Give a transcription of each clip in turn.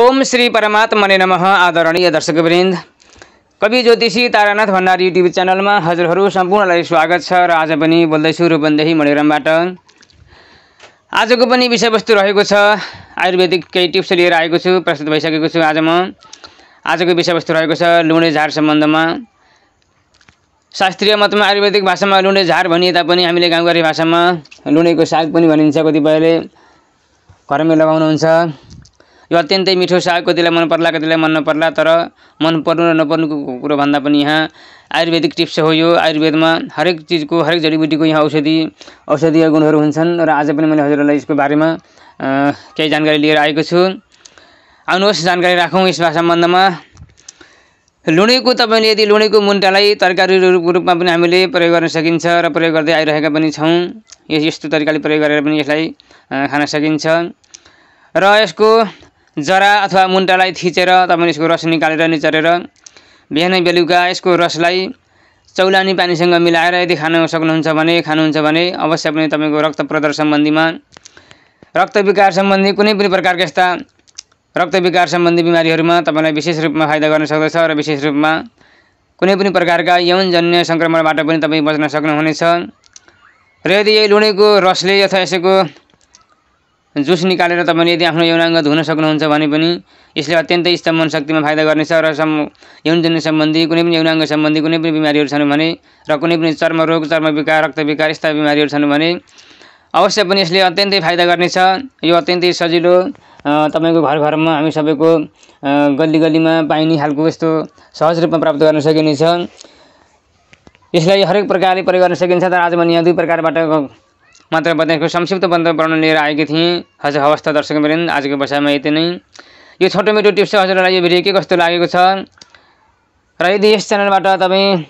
ओम श्री परमात्मने नमः आदरणीय दर्शकवृन्द कवि ज्योतिषी तारानाथ भण्डारी युट्युब च्यानलमा हजुरहरू सम्पूर्णलाई स्वागत छ र आज पनि बोल्दैछु रूपन्देही मणिरामबाट आजको पनि विषयवस्तु रहेको छ आयुर्वेदिक केही टिप्स लिएर आएको छु प्रस्तुत भइसकेको छु आज म आजको विषयवस्तु रहेको छ लुणे झार सम्बन्धमा शास्त्रीय मतमा आयुर्वेदिक भाषामा लुणे झार भनिए तापनि हामीले गाउँघरी भाषामा लुणेको साग पनि भनिन्छ कतिपयले घरमै लगाउनुहुन्छ यो अत्यन्तै मिठो साग कतिलाई मन पर्ला कतिलाई मन नपर्ला तर मन पर्नु र नपर्नुको कुरो भन्दा पनि यहाँ आयुर्वेदिक टिप्स हो यो आयुर्वेदमा हरेक चिजको हरेक जडीबुटीको यहाँ औषधि औषधीय गुणहरू हुन्छन् र आज पनि मैले हजुरहरूलाई यसको बारेमा केही जानकारी लिएर आएको छु आउनुहोस् जानकारी राखौँ यस सम्बन्धमा लुणेको तपाईँले यदि लुणेको मुन्टालाई तरकारी रूपमा पनि हामीले प्रयोग गर्न सकिन्छ र प्रयोग गर्दै आइरहेका पनि छौँ यस यस्तो तरिकाले प्रयोग गरेर पनि यसलाई खान सकिन्छ र यसको जरा अथवा मुन्टालाई थिचेर तपाईँले यसको रस निकालेर निचरेर बिहानै बेलुका यसको रसलाई चौलानी पानीसँग मिलाएर यदि खान सक्नुहुन्छ भने खानुहुन्छ भने अवश्य पनि तपाईँको रक्त प्रदर सम्बन्धीमा रक्त विकार सम्बन्धी कुनै पनि प्रकारका यस्ता रक्त विकार सम्बन्धी बिमारीहरूमा तपाईँलाई विशेष रूपमा फाइदा गर्न सक्दछ र विशेष रूपमा कुनै पनि प्रकारका यौनजन्य सङ्क्रमणबाट पनि तपाईँ बच्न सक्नुहुनेछ र यदि यही लुणेको रसले अथवा यसैको जुस निकालेर तपाईँले यदि आफ्नो यौनाङ्ग धुन सक्नुहुन्छ भने पनि यसले अत्यन्तै स्तम्भन शक्तिमा फाइदा गर्नेछ र सम् यौनजन्य सम्बन्धी कुनै पनि यौनाङ्ग सम्बन्धी कुनै पनि बिमारीहरू छन् भने र कुनै पनि चर्मरोग चर्म विकार रक्त विकार यस्ता बिमारीहरू छन् भने अवश्य पनि यसले अत्यन्तै फाइदा गर्नेछ यो अत्यन्तै सजिलो तपाईँको घर घरमा हामी सबैको गल्ली गल्लीमा पाइने खालको यस्तो सहज रूपमा प्राप्त गर्न सकिनेछ यसलाई हरेक प्रकारले प्रयोग गर्न सकिन्छ तर आज मैले यहाँ दुई प्रकारबाट मात्र बताएको संक्षिप्त बन्द बनाउन लिएर आएकी थिएँ हजुर हवस् त दर्शक मिरेन आजको भाषामा यति नै यो छोटो मिठो टिप्स हजुरलाई यो भिडियो के कस्तो लागेको छ र यदि यस च्यानलबाट तपाईँ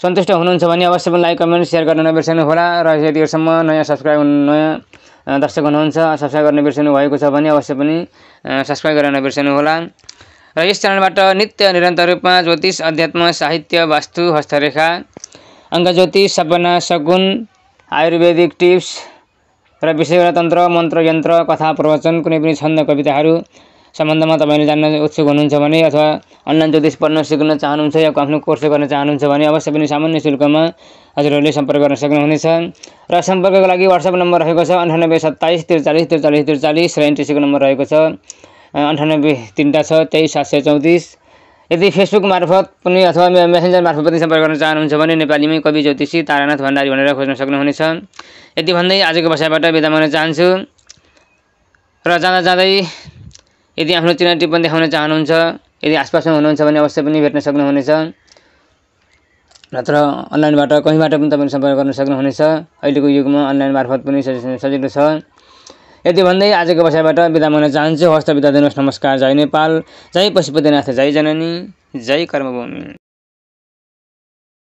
सन्तुष्ट हुनुहुन्छ भने अवश्य पनि लाइक कमेन्ट सेयर गर्न नबिर्सनु होला र यतिहरूसम्म नयाँ सब्सक्राइब नयाँ दर्शक हुनुहुन्छ सब्सक्राइब गर्न बिर्सनु भएको छ भने अवश्य पनि सब्सक्राइब गरेर नबिर्सनु होला र यस च्यानलबाट नित्य निरन्तर रूपमा ज्योतिष अध्यात्म साहित्य वास्तु हस्तरेखा अङ्क ज्योतिष सपना सगुन आयुर्वेदिक टिप्स र गरेर तन्त्र मन्त्र यन्त्र कथा प्रवचन कुनै पनि छन्द कविताहरू सम्बन्धमा तपाईँले जान्न उत्सुक हुनुहुन्छ भने अथवा अनलाइन ज्योतिष पढ्न सिक्न चाहनुहुन्छ या आफ्नो कोर्स गर्न चाहनुहुन्छ भने अवश्य पनि सामान्य शुल्कमा हजुरहरूले सम्पर्क गर्न सक्नुहुनेछ र सम्पर्कको लागि वाट्सएप नम्बर रहेको छ अन्ठानब्बे सत्ताइस त्रिचालिस त्रिचालिस त्रिचालिस र एनटिसीको नम्बर रहेको छ अन्ठानब्बे तिनवटा छ तेइस सात सय चौतिस यदि फेसबुक मार्फत पनि अथवा मेसेन्जर मार्फत पनि सम्पर्क गर्न चाहनुहुन्छ भने नेपालीमै कवि ज्योतिषी तारानाथ भण्डारी भनेर खोज्न सक्नुहुनेछ यति भन्दै आजको भाषाबाट बिदा माग्न चाहन्छु र जाँदा जाँदै यदि आफ्नो चिनाटी पनि देखाउन चाहनुहुन्छ यदि आसपासमा हुनुहुन्छ भने अवश्य पनि भेट्न सक्नुहुनेछ नत्र अनलाइनबाट कहीँबाट पनि तपाईँले सम्पर्क गर्न सक्नुहुनेछ अहिलेको युगमा अनलाइन मार्फत पनि सजिलो छ यति भन्दै आजको बसाइबाट बिदा माग्न चाहन्छु हस्त बिदा दिनुहोस् नमस्कार जय नेपाल जय पशुपतिनाथ जय जननी जय कर्मभूमि